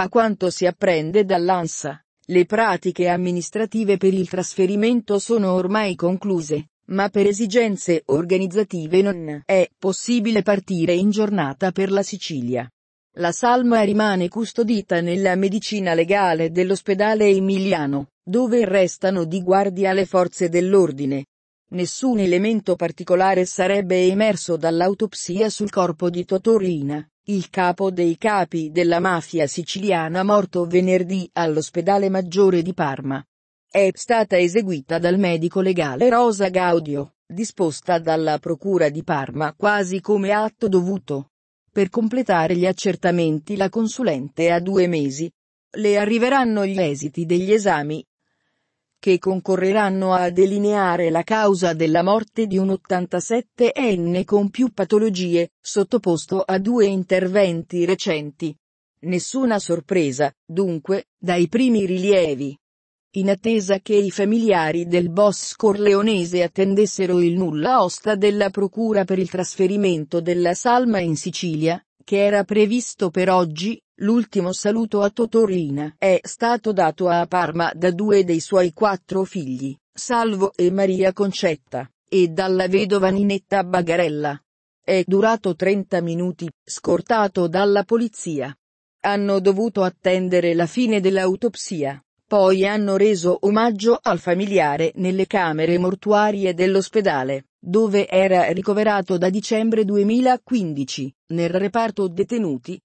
A quanto si apprende dall'ANSA, le pratiche amministrative per il trasferimento sono ormai concluse, ma per esigenze organizzative non è possibile partire in giornata per la Sicilia. La salma rimane custodita nella medicina legale dell'ospedale Emiliano, dove restano di guardia le forze dell'ordine, Nessun elemento particolare sarebbe emerso dall'autopsia sul corpo di Totorina, il capo dei capi della mafia siciliana morto venerdì all'ospedale maggiore di Parma. È stata eseguita dal medico legale Rosa Gaudio, disposta dalla Procura di Parma quasi come atto dovuto. Per completare gli accertamenti la consulente ha due mesi. Le arriveranno gli esiti degli esami, che concorreranno a delineare la causa della morte di un 87enne con più patologie, sottoposto a due interventi recenti. Nessuna sorpresa, dunque, dai primi rilievi. In attesa che i familiari del boss corleonese attendessero il nulla osta della procura per il trasferimento della salma in Sicilia, che era previsto per oggi, l'ultimo saluto a Totorina è stato dato a Parma da due dei suoi quattro figli, Salvo e Maria Concetta, e dalla vedova Ninetta Bagarella. È durato 30 minuti, scortato dalla polizia. Hanno dovuto attendere la fine dell'autopsia, poi hanno reso omaggio al familiare nelle camere mortuarie dell'ospedale dove era ricoverato da dicembre 2015, nel reparto detenuti,